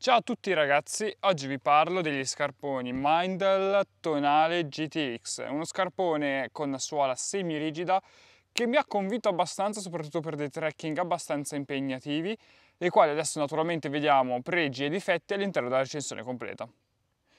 Ciao a tutti ragazzi, oggi vi parlo degli scarponi Mindel Tonale GTX, uno scarpone con una suola semirigida che mi ha convinto abbastanza soprattutto per dei trekking abbastanza impegnativi, dei quali adesso naturalmente vediamo pregi e difetti all'interno della recensione completa.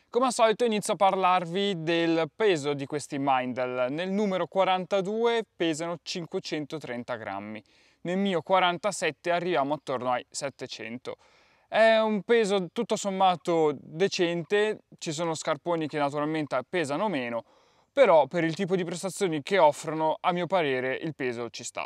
Come al solito inizio a parlarvi del peso di questi Mindel, nel numero 42 pesano 530 grammi, nel mio 47 arriviamo attorno ai 700 grammi è un peso tutto sommato decente, ci sono scarponi che naturalmente pesano meno, però per il tipo di prestazioni che offrono, a mio parere, il peso ci sta.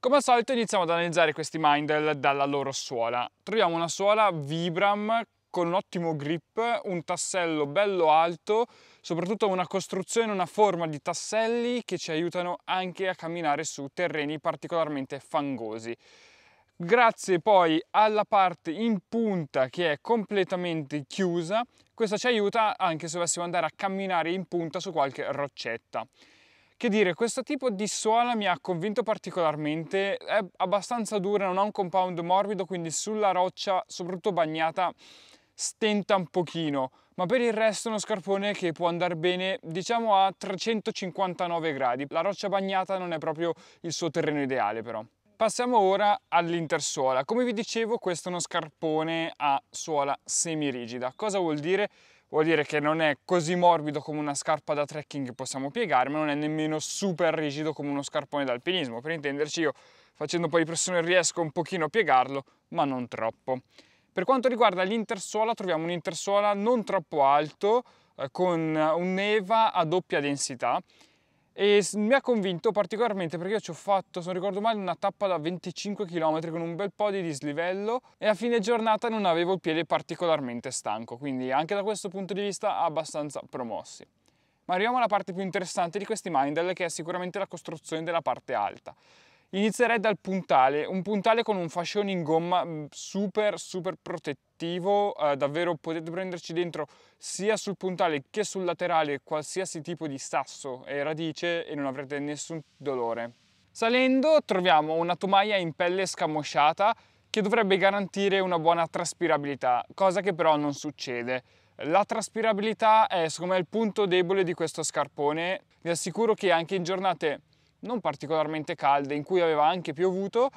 Come al solito iniziamo ad analizzare questi Mindel dalla loro suola. Troviamo una suola Vibram con un ottimo grip, un tassello bello alto, soprattutto una costruzione, una forma di tasselli che ci aiutano anche a camminare su terreni particolarmente fangosi grazie poi alla parte in punta che è completamente chiusa questa ci aiuta anche se dovessimo andare a camminare in punta su qualche roccetta che dire, questo tipo di suola mi ha convinto particolarmente, è abbastanza dura, non ha un compound morbido, quindi sulla roccia, soprattutto bagnata, stenta un pochino, ma per il resto è uno scarpone che può andare bene diciamo a 359 gradi. La roccia bagnata non è proprio il suo terreno ideale però. Passiamo ora all'intersuola. Come vi dicevo questo è uno scarpone a suola semirigida. Cosa vuol dire? Vuol dire che non è così morbido come una scarpa da trekking che possiamo piegare, ma non è nemmeno super rigido come uno scarpone d'alpinismo Per intenderci io facendo un po' di pressione riesco un pochino a piegarlo, ma non troppo. Per quanto riguarda l'intersuola troviamo un intersuola non troppo alto, eh, con un neva a doppia densità e mi ha convinto particolarmente perché ci ho fatto, se non ricordo male, una tappa da 25 km con un bel po' di dislivello e a fine giornata non avevo il piede particolarmente stanco, quindi anche da questo punto di vista abbastanza promossi. Ma arriviamo alla parte più interessante di questi Mindel che è sicuramente la costruzione della parte alta. Inizierei dal puntale, un puntale con un fascione in gomma mm, super super protettivo, eh, davvero potete prenderci dentro sia sul puntale che sul laterale qualsiasi tipo di sasso e radice e non avrete nessun dolore. Salendo troviamo una tomaia in pelle scamosciata che dovrebbe garantire una buona traspirabilità, cosa che però non succede. La traspirabilità è secondo me il punto debole di questo scarpone, vi assicuro che anche in giornate non particolarmente calde, in cui aveva anche piovuto,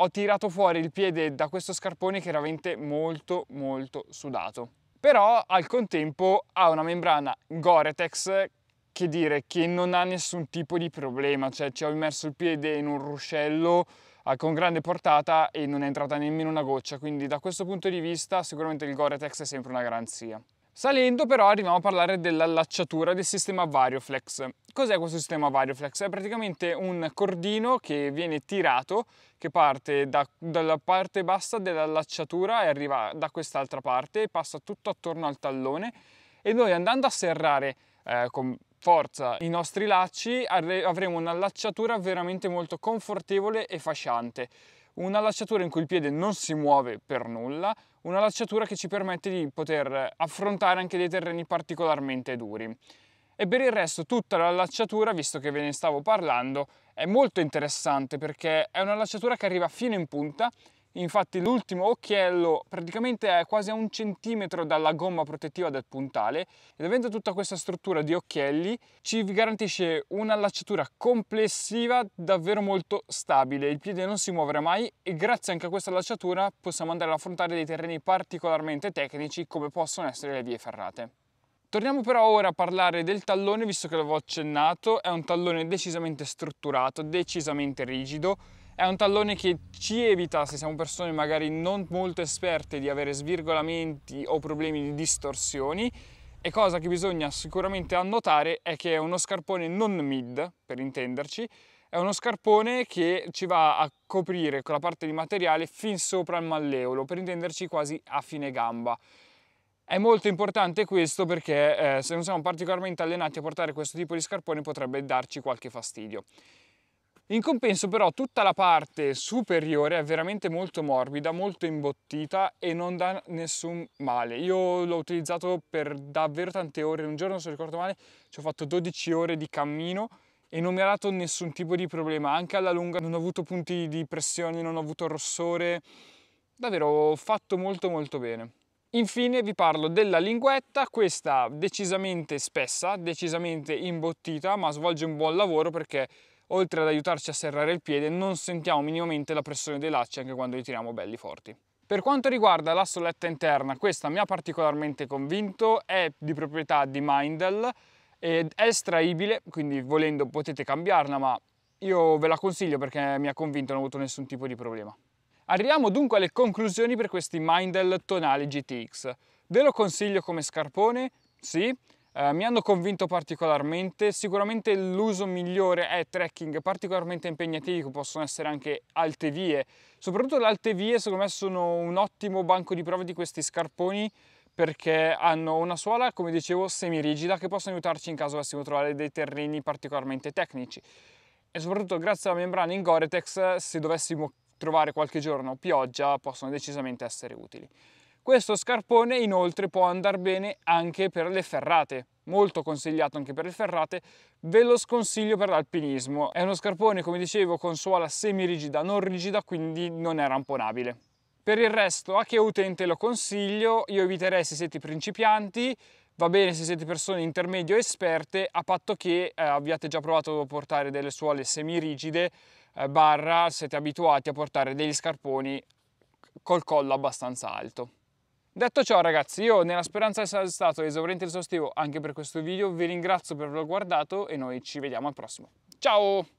ho tirato fuori il piede da questo scarpone che era veramente molto molto sudato. Però al contempo ha una membrana Gore-Tex che dire che non ha nessun tipo di problema, cioè ci ho immerso il piede in un ruscello ah, con grande portata e non è entrata nemmeno una goccia, quindi da questo punto di vista sicuramente il Gore-Tex è sempre una garanzia. Salendo però arriviamo a parlare dell'allacciatura del sistema Varioflex. Cos'è questo sistema Varioflex? È praticamente un cordino che viene tirato, che parte da, dalla parte bassa dell'allacciatura e arriva da quest'altra parte, passa tutto attorno al tallone e noi andando a serrare eh, con forza i nostri lacci avremo un'allacciatura veramente molto confortevole e fasciante. Un'allacciatura in cui il piede non si muove per nulla, una lacciatura che ci permette di poter affrontare anche dei terreni particolarmente duri. E per il resto tutta la lacciatura, visto che ve ne stavo parlando, è molto interessante perché è una lacciatura che arriva fino in punta infatti l'ultimo occhiello praticamente è quasi a un centimetro dalla gomma protettiva del puntale ed avendo tutta questa struttura di occhielli ci garantisce un'allacciatura complessiva davvero molto stabile, il piede non si muoverà mai e grazie anche a questa allacciatura possiamo andare ad affrontare dei terreni particolarmente tecnici come possono essere le vie ferrate. Torniamo però ora a parlare del tallone, visto che l'avevo accennato, è un tallone decisamente strutturato, decisamente rigido, è un tallone che ci evita, se siamo persone magari non molto esperte, di avere svirgolamenti o problemi di distorsioni e cosa che bisogna sicuramente annotare è che è uno scarpone non mid, per intenderci, è uno scarpone che ci va a coprire con la parte di materiale fin sopra il malleolo, per intenderci quasi a fine gamba. È molto importante questo perché eh, se non siamo particolarmente allenati a portare questo tipo di scarponi potrebbe darci qualche fastidio. In compenso però tutta la parte superiore è veramente molto morbida, molto imbottita e non dà nessun male. Io l'ho utilizzato per davvero tante ore, un giorno se ricordo male ci ho fatto 12 ore di cammino e non mi ha dato nessun tipo di problema, anche alla lunga non ho avuto punti di pressione, non ho avuto rossore, davvero ho fatto molto molto bene. Infine vi parlo della linguetta, questa decisamente spessa, decisamente imbottita, ma svolge un buon lavoro perché oltre ad aiutarci a serrare il piede non sentiamo minimamente la pressione dei lacci anche quando li tiriamo belli forti. Per quanto riguarda la soletta interna, questa mi ha particolarmente convinto, è di proprietà di Mindel, ed è estraibile, quindi volendo potete cambiarla, ma io ve la consiglio perché mi ha convinto, non ho avuto nessun tipo di problema. Arriviamo dunque alle conclusioni per questi Mindel Tonali GTX. Ve lo consiglio come scarpone? Sì. Eh, mi hanno convinto particolarmente, sicuramente l'uso migliore è trekking particolarmente impegnativi che possono essere anche alte vie, soprattutto le alte vie secondo me sono un ottimo banco di prova di questi scarponi perché hanno una suola, come dicevo, semirigida che possono aiutarci in caso avessimo trovare dei terreni particolarmente tecnici. E soprattutto grazie alla membrana in Goretex, se dovessimo trovare qualche giorno pioggia possono decisamente essere utili. Questo scarpone inoltre può andare bene anche per le ferrate, molto consigliato anche per le ferrate, ve lo sconsiglio per l'alpinismo. È uno scarpone, come dicevo, con suola semirigida, non rigida, quindi non è ramponabile. Per il resto, a che utente lo consiglio? Io eviterei se siete principianti, va bene se siete persone intermedio esperte, a patto che eh, abbiate già provato a portare delle suole semirigide, eh, barra siete abituati a portare degli scarponi col collo abbastanza alto. Detto ciò ragazzi, io nella speranza di essere stato esauriente e esaustivo anche per questo video, vi ringrazio per averlo guardato e noi ci vediamo al prossimo. Ciao!